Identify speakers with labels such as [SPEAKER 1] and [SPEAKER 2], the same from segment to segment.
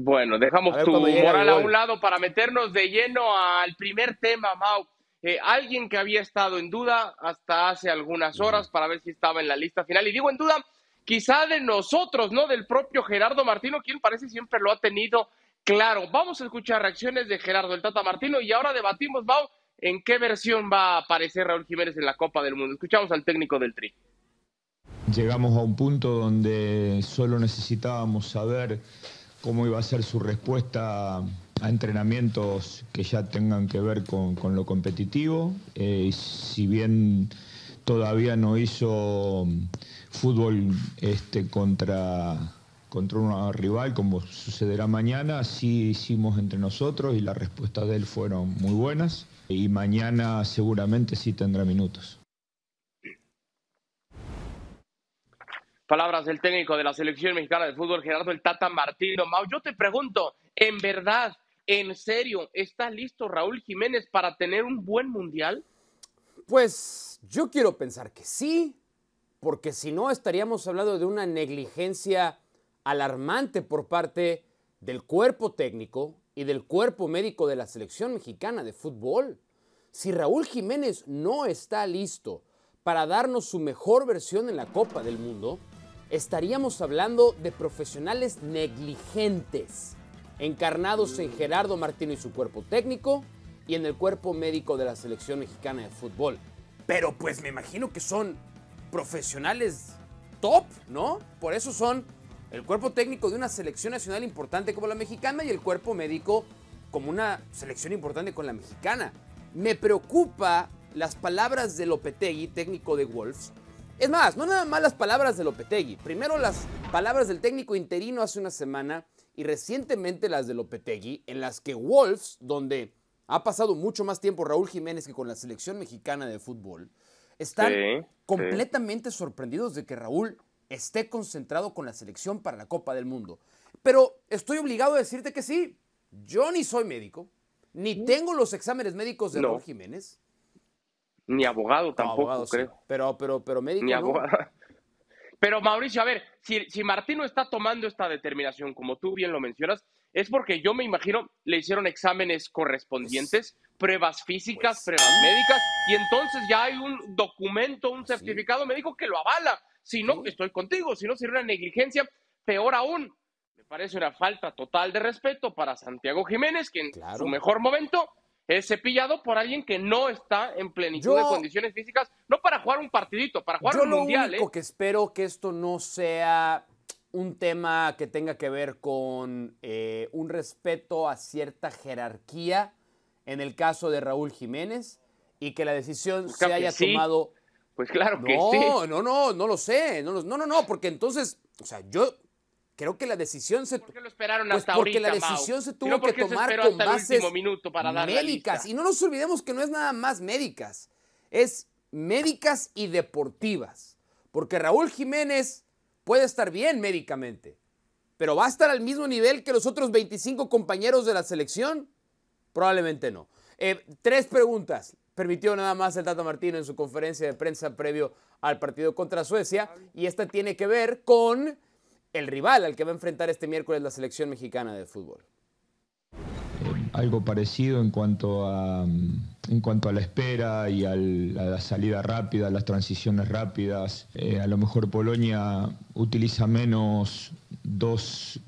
[SPEAKER 1] Bueno, dejamos tu moral a un lado para meternos de lleno al primer tema, Mau. Eh, alguien que había estado en duda hasta hace algunas horas para ver si estaba en la lista final. Y digo en duda, quizá de nosotros, ¿no? Del propio Gerardo Martino, quien parece siempre lo ha tenido claro. Vamos a escuchar reacciones de Gerardo, el Tata Martino, y ahora debatimos, Mau, en qué versión va a aparecer Raúl Jiménez en la Copa del Mundo. Escuchamos al técnico del Tri.
[SPEAKER 2] Llegamos a un punto donde solo necesitábamos saber cómo iba a ser su respuesta a entrenamientos que ya tengan que ver con, lo competitivo. Eh, si bien todavía no hizo fútbol este, contra, contra un rival, como sucederá mañana, sí hicimos entre nosotros y las respuestas de él fueron muy buenas. Y mañana seguramente sí tendrá minutos.
[SPEAKER 1] Palabras del técnico de la selección mexicana de fútbol, Gerardo el Tata Martino. Mau, yo te pregunto, ¿en verdad, en serio, está listo Raúl Jiménez para tener un buen mundial?
[SPEAKER 3] Pues yo quiero pensar que sí, porque si no estaríamos hablando de una negligencia alarmante por parte del cuerpo técnico y del cuerpo médico de la selección mexicana de fútbol. Si Raúl Jiménez no está listo para darnos su mejor versión en la Copa del Mundo, estaríamos hablando de profesionales negligentes, encarnados en Gerardo Martino y su cuerpo técnico y en el cuerpo médico de la selección mexicana de fútbol. Pero pues me imagino que son profesionales top, ¿no? Por eso son el cuerpo técnico de una selección nacional importante como la mexicana y el cuerpo médico como una selección importante con la mexicana. Me preocupa las palabras de Lopetegui, técnico de Wolves, es más, no nada más las palabras de Lopetegui. Primero las palabras del técnico interino hace una semana y recientemente las de Lopetegui, en las que Wolves, donde ha pasado mucho más tiempo Raúl Jiménez que con la selección mexicana de fútbol, están completamente sorprendidos de que Raúl esté concentrado con la selección para la Copa del Mundo. Pero estoy obligado a decirte que sí, yo ni soy médico, ni mm. tengo los exámenes médicos de Raúl Jiménez. Ni abogado tampoco, creo. Pero, pero, pero médico. Ni
[SPEAKER 1] Pero Mauricio, a ver, si, si no está tomando esta determinación, como tú bien lo mencionas, es porque yo me imagino le hicieron exámenes correspondientes, pues pruebas físicas, pues pruebas médicas, y entonces ya hay un documento, un pues certificado médico que lo avala. Si no, estoy contigo, si no sería una negligencia, peor aún. Me parece una falta total de respeto para Santiago Jiménez, que en su mejor momento eh, cepillado por alguien que no está en plenitud de condiciones físicas, no para jugar un partidito, para jugar un lo mundial. único ¿eh? que
[SPEAKER 3] espero que esto no sea un tema que tenga que ver con eh, un respeto a cierta jerarquía en el caso de Raúl Jiménez y que la decisión pues se haya tomado.
[SPEAKER 1] Pues claro que sí. No,
[SPEAKER 3] no, no, no lo sé. no, no, no, porque entonces, o sea, yo Creo que la decisión se ¿Por lo esperaron pues, porque la decisión se tuvo que tomar con bases minuto para dar médicas y no nos olvidemos que no es nada más médicas, es médicas y deportivas, porque Raúl Jiménez puede estar bien médicamente, pero va a estar al mismo nivel que los otros 25 compañeros de la selección, probablemente no. Eh, tres preguntas permitió nada más el Tata Martino en su conferencia de prensa previo al partido contra Suecia y esta tiene que ver con el rival al que va a enfrentar este miércoles la selección mexicana de fútbol.
[SPEAKER 2] algo parecido en cuanto a, mm, en cuanto a la espera y a la salida rápida, las transiciones rápidas. Eh, a lo mejor Polonia utiliza menos dos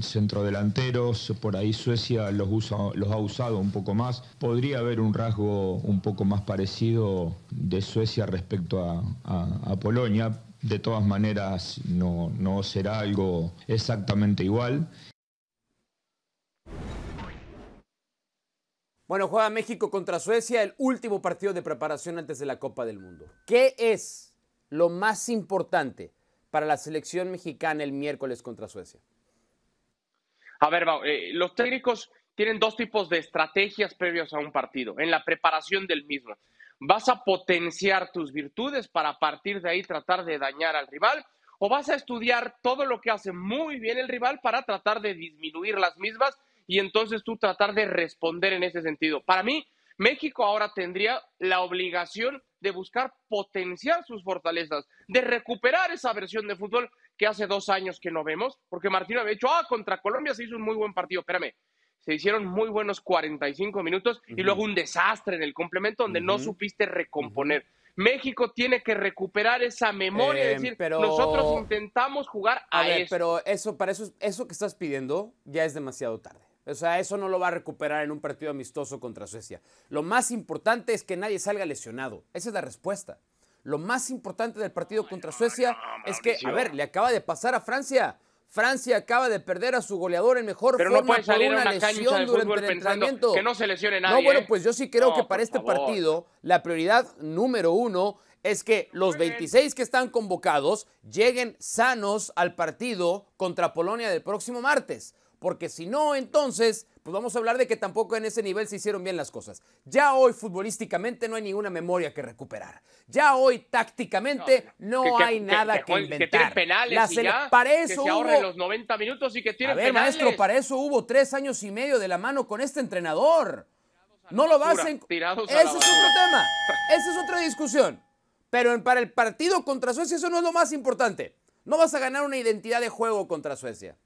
[SPEAKER 2] centrodelanteros, por ahí Suecia los, usa, los ha usado un poco más. Podría haber un rasgo un poco más parecido de Suecia respecto a Polonia, de todas maneras no, será algo exactamente igual.
[SPEAKER 3] Bueno, juega México contra Suecia, el último partido de preparación antes de la Copa del Mundo. ¿Qué es lo más importante para la selección mexicana el miércoles contra Suecia?
[SPEAKER 1] A ver, eh, los técnicos tienen dos tipos de estrategias previos a un partido, en la preparación del mismo. ¿Vas a potenciar tus virtudes para a partir de ahí tratar de dañar al rival? ¿O vas a estudiar todo lo que hace muy bien el rival para tratar de disminuir las mismas y entonces tú tratar de responder en ese sentido? Para mí, México ahora tendría la obligación de buscar potenciar sus fortalezas, de recuperar esa versión de fútbol que hace dos años que no vemos, porque Martino había dicho, ah, contra Colombia se hizo un muy buen partido, espérame, se hicieron muy buenos 45 minutos y luego un desastre en el complemento donde no supiste recomponer. México tiene que recuperar esa memoria, eh, decir, nosotros intentamos jugar a, a Pero eso, para eso, eso que estás pidiendo ya
[SPEAKER 3] es demasiado tarde. O sea, eso no lo va a recuperar en un partido amistoso contra Suecia. Lo más importante es que nadie salga lesionado. Esa es la respuesta. Lo más importante del partido contra Suecia es que, a ver, le acaba de pasar a Francia. Francia acaba de perder a su goleador en mejor forma por una, lesión durante el entrenamiento. Que no se lesione nadie. No, bueno, ¿eh? pues yo sí creo que para este partido la prioridad número uno es que los 26 que están convocados lleguen sanos al partido contra Polonia del próximo martes. Porque si no, entonces pues vamos a hablar de que tampoco en ese nivel se hicieron bien las cosas. Ya hoy futbolísticamente no hay ninguna memoria que recuperar. Ya hoy tácticamente no, hay nada que, inventar. Penales para eso que los
[SPEAKER 1] 90 minutos y que tiene a ver, maestro, para
[SPEAKER 3] eso hubo tres años y medio de la mano con este entrenador. No lo vas a... Ese es otro tema. Esa es otra discusión. Pero para el partido contra Suecia eso no es lo más importante. No vas a ganar una identidad de juego contra Suecia.